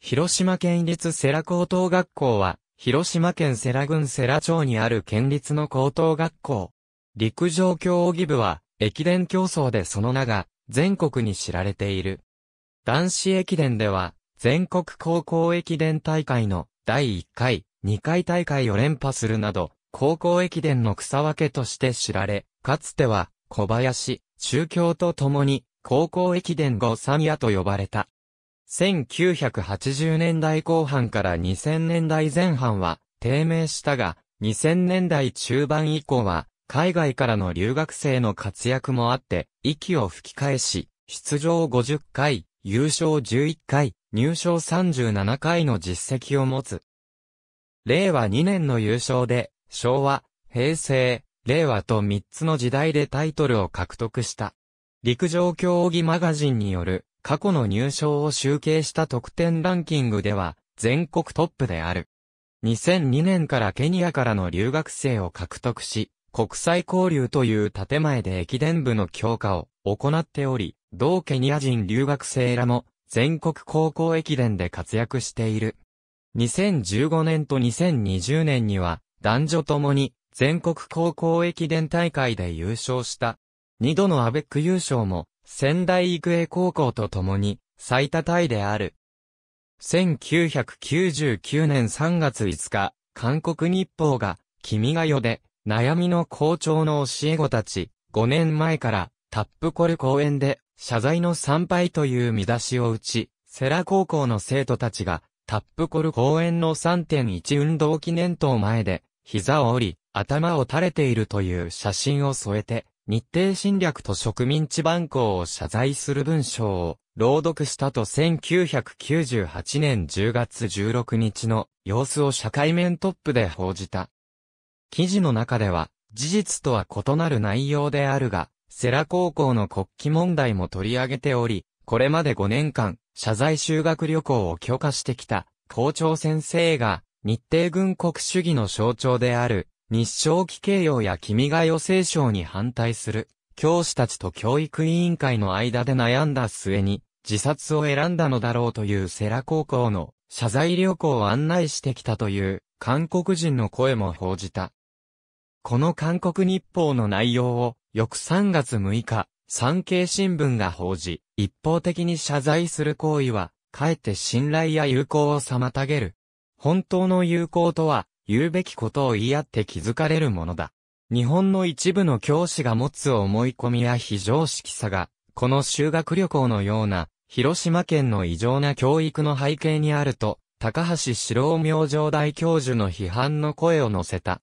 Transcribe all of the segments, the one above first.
広島県立世羅高等学校は、広島県世羅郡世羅町にある県立の高等学校。陸上競技部は、駅伝競争でその名が、全国に知られている。男子駅伝では、全国高校駅伝大会の第1回、2回大会を連覇するなど、高校駅伝の草分けとして知られ、かつては、小林、中京と共に、高校駅伝後三屋と呼ばれた。1980年代後半から2000年代前半は低迷したが、2000年代中盤以降は、海外からの留学生の活躍もあって、息を吹き返し、出場50回、優勝11回、入賞37回の実績を持つ。令和2年の優勝で、昭和、平成、令和と3つの時代でタイトルを獲得した。陸上競技マガジンによる過去の入賞を集計した得点ランキングでは、全国トップである。2002年からケニアからの留学生を獲得し、国際交流という建前で駅伝部の強化を行っており、同ケニア人留学生らも全国高校駅伝で活躍している。2015年と2020年には男女ともに全国高校駅伝大会で優勝した。2度のアベック優勝も仙台育英高校と共に最多タイである。1999年3月5日、韓国日報が、君が代で、悩みの校長の教え子たち、5年前から、タップコル公園で、謝罪の参拝という見出しを打ち、セラ高校の生徒たちが、タップコル公園の3.1運動記念塔前で、膝を折り、頭を垂れているという写真を添えて、日程侵略と植民地蛮行を謝罪する文章を朗読したと1998年10月16日の様子を社会面トップで報じた。記事の中では、事実とは異なる内容であるが、セラ高校の国旗問題も取り上げており、これまで5年間、謝罪修学旅行を許可してきた校長先生が、日程軍国主義の象徴である、日照期形容や君が予聖賞に反対する、教師たちと教育委員会の間で悩んだ末に、自殺を選んだのだろうという世羅高校の謝罪旅行を案内してきたという韓国人の声も報じた。この韓国日報の内容を、翌3月6日、産経新聞が報じ、一方的に謝罪する行為は、かえって信頼や友好を妨げる。本当の友好とは、言うべきことを言い合って気づかれるものだ。日本の一部の教師が持つ思い込みや非常識さが、この修学旅行のような、広島県の異常な教育の背景にあると、高橋志郎明星大教授の批判の声を載せた。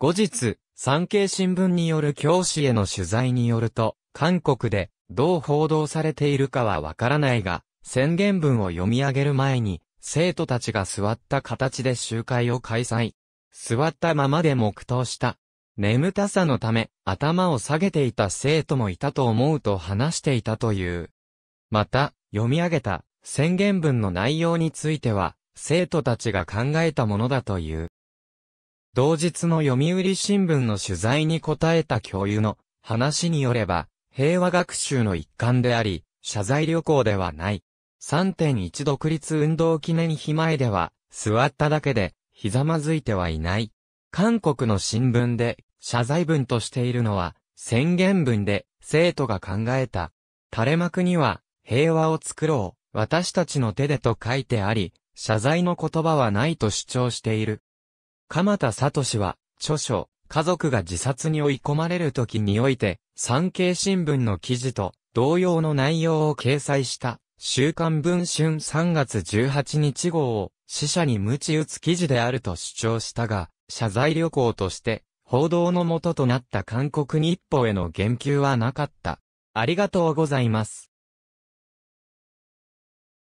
後日、産経新聞による教師への取材によると、韓国でどう報道されているかはわからないが、宣言文を読み上げる前に、生徒たちが座った形で集会を開催。座ったままで黙祷した。眠たさのため、頭を下げていた生徒もいたと思うと話していたという。また、読み上げた宣言文の内容については、生徒たちが考えたものだという。同日の読売新聞の取材に答えた教諭の話によれば、平和学習の一環であり、謝罪旅行ではない。3.1独立運動記念碑前では、座っただけで、ひざまずいてはいない。韓国の新聞で、謝罪文としているのは、宣言文で、生徒が考えた。垂れ幕には、平和を作ろう、私たちの手でと書いてあり、謝罪の言葉はないと主張している。鎌田聡は、著書、家族が自殺に追い込まれる時において、産経新聞の記事と同様の内容を掲載した。週刊文春3月18日号を死者に鞭打つ記事であると主張したが、謝罪旅行として報道の元となった韓国日報への言及はなかった。ありがとうございます。